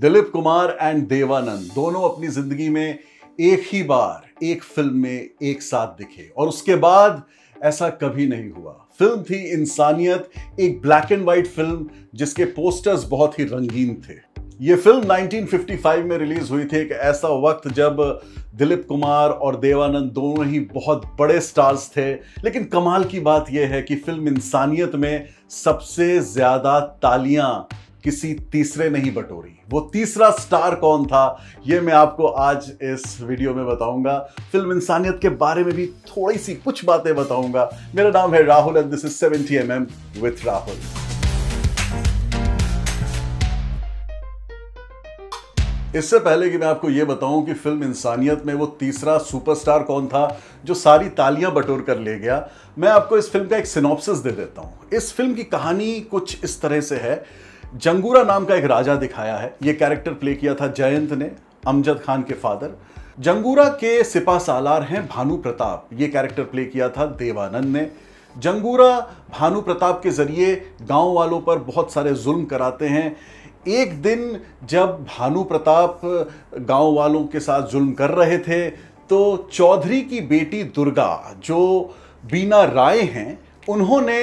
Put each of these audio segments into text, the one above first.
Dilip Kumar and Devanand दोनों अपनी जिंदगी में एक ही बार एक फिल्म में एक साथ दिखे और उसके बाद ऐसा कभी नहीं हुआ फिल्म थी इंसानियत एक ब्लैक एंड वाइट फिल्म जिसके पोस्टर्स बहुत ही रंगीन थे ये फिल्म 1955 में रिलीज हुई थी एक ऐसा वक्त जब दिलीप कुमार और देवानंद दोनों ही बहुत बड़े स्टार्स थे लेकिन कमाल की बात यह है कि फिल्म इंसानियत में सबसे ज़्यादा तालियां किसी तीसरे नहीं बटोरी वो तीसरा स्टार कौन था ये मैं आपको आज इस वीडियो में बताऊंगा फिल्म इंसानियत के बारे में भी थोड़ी सी कुछ बातें बताऊंगा मेरा नाम है Rahul and this is seventy M M with Rahul इससे पहले कि मैं आपको यह बताऊं कि फिल्म इंसानियत में वो तीसरा सुपरस्टार कौन था जो सारी तालियां बटोर कर ले गया मैं आपको इस फिल्म का एक सिनॉप्सिस दे देता हूं इस फिल्म की कहानी कुछ इस तरह से है जंगूरा नाम का एक राजा दिखाया है ये कैरेक्टर प्ले किया था जयंत ने अमजद खान के फादर जंगूरा के सिपा सालार हैं भानु प्रताप ये कैरेक्टर प्ले किया था देवानंद ने जंगूरा भानु प्रताप के ज़रिए गांव वालों पर बहुत सारे जुल्म कराते हैं एक दिन जब भानु प्रताप गांव वालों के साथ जुल्म कर रहे थे तो चौधरी की बेटी दुर्गा जो बीना राय हैं उन्होंने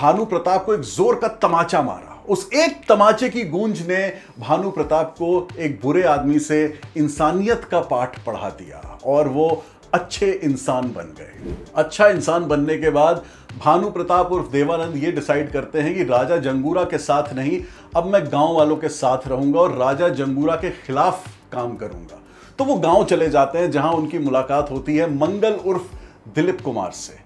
भानु प्रताप को एक ज़ोर का तमाचा मारा उस एक तमाचे की गूंज ने भानु प्रताप को एक बुरे आदमी से इंसानियत का पाठ पढ़ा दिया और वो अच्छे इंसान बन गए अच्छा इंसान बनने के बाद भानु प्रताप उर्फ देवानंद ये डिसाइड करते हैं कि राजा जंगूरा के साथ नहीं अब मैं गांव वालों के साथ रहूंगा और राजा जंगूरा के खिलाफ काम करूंगा तो वो गांव चले जाते हैं जहां उनकी मुलाकात होती है मंगल उर्फ दिलीप कुमार से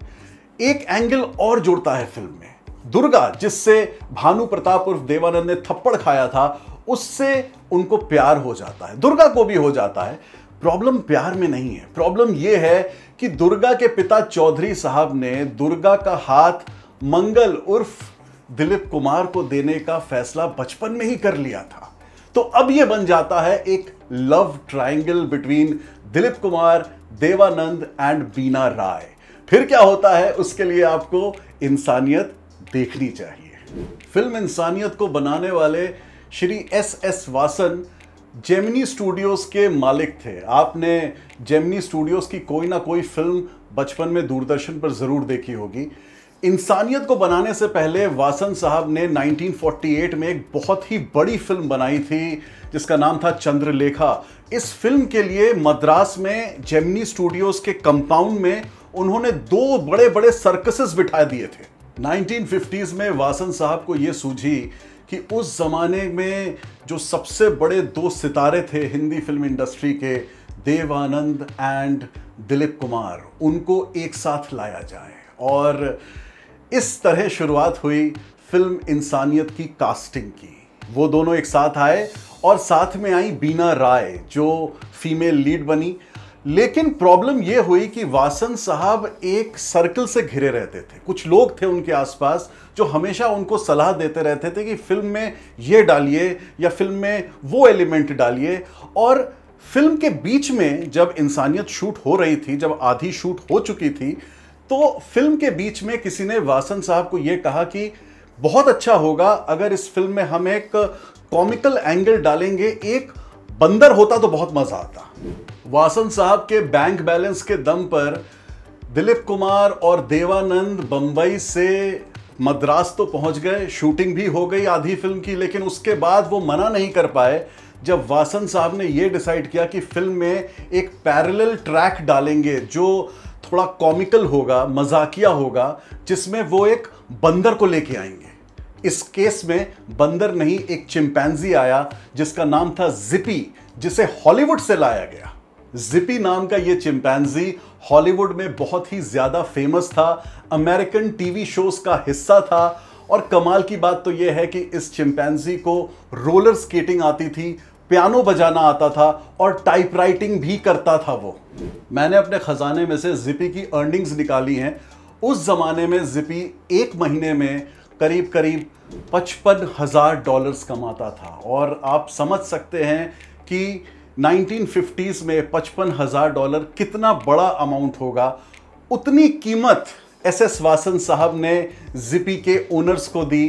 एक एंगल और जुड़ता है फिल्म में दुर्गा जिससे भानु प्रताप उर्फ देवानंद ने थप्पड़ खाया था उससे उनको प्यार हो जाता है दुर्गा को भी हो जाता है प्रॉब्लम प्यार में नहीं है प्रॉब्लम यह है कि दुर्गा के पिता चौधरी साहब ने दुर्गा का हाथ मंगल उर्फ दिलीप कुमार को देने का फैसला बचपन में ही कर लिया था तो अब यह बन जाता है एक love triangle between Dilip Kumar Dev Anand and Bina Rai फिर क्या होता है उसके लिए आपको इंसानियत देखनी चाहिए फिल्म इंसानियत को बनाने वाले Shri S S Vasan Gemini studios के मालिक थे आपने जेमिनी स्टूडियोज़ की कोई ना कोई फिल्म बचपन में दूरदर्शन पर ज़रूर देखी होगी इंसानियत को बनाने से पहले वासन साहब ने 1948 में एक बहुत ही बड़ी फिल्म बनाई थी जिसका नाम था चंद्रलेखा इस फिल्म के लिए मद्रास में जेमिनी स्टूडियोज़ के कंपाउंड में उन्होंने दो बड़े बड़े सर्कसेस बिठा दिए थे 1950s में वासन साहब को ये सूझी कि उस ज़माने में जो सबसे बड़े दो सितारे थे हिंदी फिल्म इंडस्ट्री के देवानंद एंड दिलीप कुमार उनको एक साथ लाया जाए और इस तरह शुरुआत हुई फिल्म इंसानियत की कास्टिंग की वो दोनों एक साथ आए और साथ में आई बीना राय जो फीमेल लीड बनी लेकिन प्रॉब्लम यह हुई कि वासन साहब एक सर्कल से घिरे रहते थे कुछ लोग थे उनके आसपास जो हमेशा उनको सलाह देते रहते थे कि फिल्म में ये डालिए या फिल्म में वो एलिमेंट डालिए और फिल्म के बीच में जब इंसानियत शूट हो रही थी जब आधी शूट हो चुकी थी तो फिल्म के बीच में किसी ने वासन साहब को ये कहा कि बहुत अच्छा होगा अगर इस फिल्म में हम एक कॉमिकल एंगल डालेंगे एक बंदर होता तो बहुत मजा आता वासन साहब के बैंक बैलेंस के दम पर दिलीप कुमार और देवानंद बंबई से मद्रास तो पहुंच गए शूटिंग भी हो गई आधी फिल्म की लेकिन उसके बाद वो मना नहीं कर पाए जब वासन साहब ने ये डिसाइड किया कि फिल्म में एक पैरेलल ट्रैक डालेंगे जो थोड़ा कॉमिकल होगा मजाकिया होगा जिसमें वो एक बंदर को लेके आएंगे इस केस में बंदर नहीं एक चिंपैंजी आया जिसका नाम था जिपी जिसे हॉलीवुड से लाया गया जिपी नाम का यह चिंपैंजी हॉलीवुड में बहुत ही ज्यादा फेमस था अमेरिकन टीवी शोज का हिस्सा था और कमाल की बात तो यह है कि इस चिंपैंजी को रोलर स्केटिंग आती थी पियानो बजाना आता था और टाइपराइटिंग भी करता था वो मैंने अपने ख़जाने में से जिपी की अर्निंग्स निकाली हैं उस ज़माने में जिपी एक महीने में करीब करीब पचपन हज़ार डॉलर्स कमाता था और आप समझ सकते हैं कि 1950s में पचपन हज़ार डॉलर कितना बड़ा अमाउंट होगा उतनी कीमत एस एस वासन साहब ने जिपी के ओनर्स को दी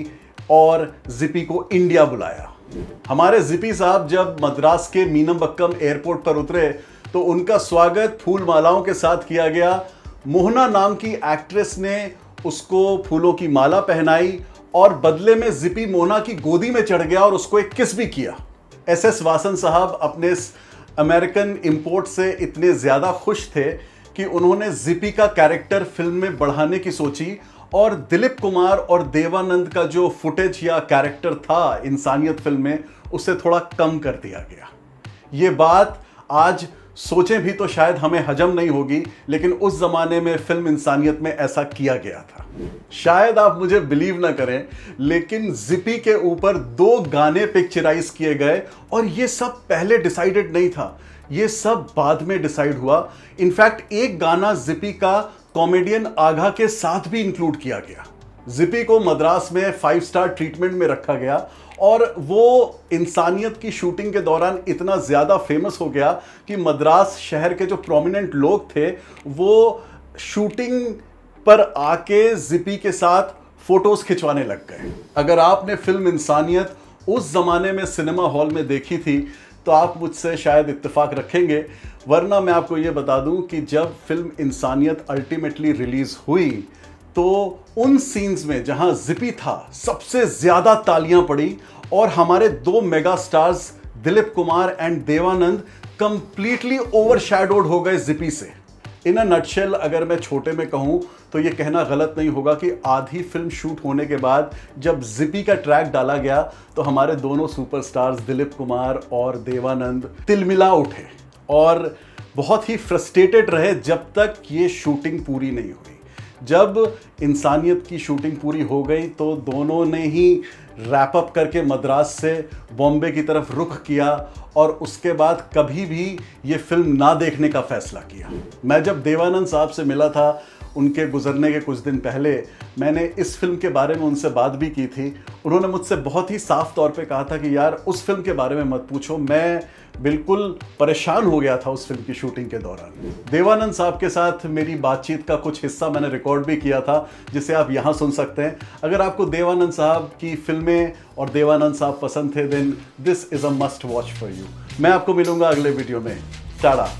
और जिपी को इंडिया बुलाया हमारे जिपी साहब जब मद्रास के मीनमबक्कम एयरपोर्ट पर उतरे तो उनका स्वागत फूल मालाओं के साथ किया गया मोहना नाम की एक्ट्रेस ने उसको फूलों की माला पहनाई और बदले में जिपी मोना की गोदी में चढ़ गया और उसको एक किस भी किया एस एस वासन साहब अपने अमेरिकन इम्पोर्ट से इतने ज़्यादा खुश थे कि उन्होंने जिपी का कैरेक्टर फिल्म में बढ़ाने की सोची और दिलीप कुमार और देवानंद का जो फुटेज या कैरेक्टर था इंसानियत फिल्म में उसे थोड़ा कम कर दिया गया ये बात आज सोचें भी तो शायद हमें हजम नहीं होगी लेकिन उस ज़माने में फ़िल्म इंसानियत में ऐसा किया गया था शायद आप मुझे बिलीव ना करें लेकिन जिपी के ऊपर दो गाने पिक्चराइज किए गए और ये सब पहले डिसाइडेड नहीं था ये सब बाद में डिसाइड हुआ इनफैक्ट एक गाना जिपी का कॉमेडियन आघा के साथ भी इंक्लूड किया गया जिपी को मद्रास में फाइव स्टार ट्रीटमेंट में रखा गया और वो इंसानियत की शूटिंग के दौरान इतना ज़्यादा फेमस हो गया कि मद्रास शहर के जो प्रोमिनेंट लोग थे वो शूटिंग पर आके जिपी के साथ फ़ोटोज़ खिंचवाने लग गए अगर आपने फिल्म इंसानियत उस ज़माने में सिनेमा हॉल में देखी थी तो आप मुझसे शायद इत्तेफाक रखेंगे वरना मैं आपको ये बता दूं कि जब फिल्म इंसानियत अल्टीमेटली रिलीज़ हुई तो उन सीन्स में जहां जिपी था सबसे ज्यादा तालियां पड़ी और हमारे दो mega stars Dilip Kumar and Dev Anand completely over हो गए जिपी से इन अ नटशेल अगर मैं छोटे में कहूँ तो ये कहना गलत नहीं होगा कि आधी फिल्म शूट होने के बाद जब जिपी का ट्रैक डाला गया तो हमारे दोनों सुपरस्टार्स दिलीप कुमार और देवानंद तिलमिला उठे और बहुत ही फ्रस्ट्रेटेड रहे जब तक ये शूटिंग पूरी नहीं हुई जब इंसानियत की शूटिंग पूरी हो गई तो दोनों ने ही रैप अप करके मद्रास से बॉम्बे की तरफ रुख किया और उसके बाद कभी भी ये फिल्म ना देखने का फैसला किया मैं जब देवानंद साहब से मिला था उनके गुजरने के कुछ दिन पहले मैंने इस फिल्म के बारे में उनसे बात भी की थी उन्होंने मुझसे बहुत ही साफ तौर पे कहा था कि यार उस फिल्म के बारे में मत पूछो मैं बिल्कुल परेशान हो गया था उस फिल्म की शूटिंग के दौरान देवानंद साहब के साथ मेरी बातचीत का कुछ हिस्सा मैंने रिकॉर्ड भी किया था जिसे आप यहाँ सुन सकते हैं अगर आपको देवानंद साहब की फिल्में और देवानंद साहब पसंद थे then this is a must watch for you मैं आपको मिलूंगा अगले वीडियो में चारा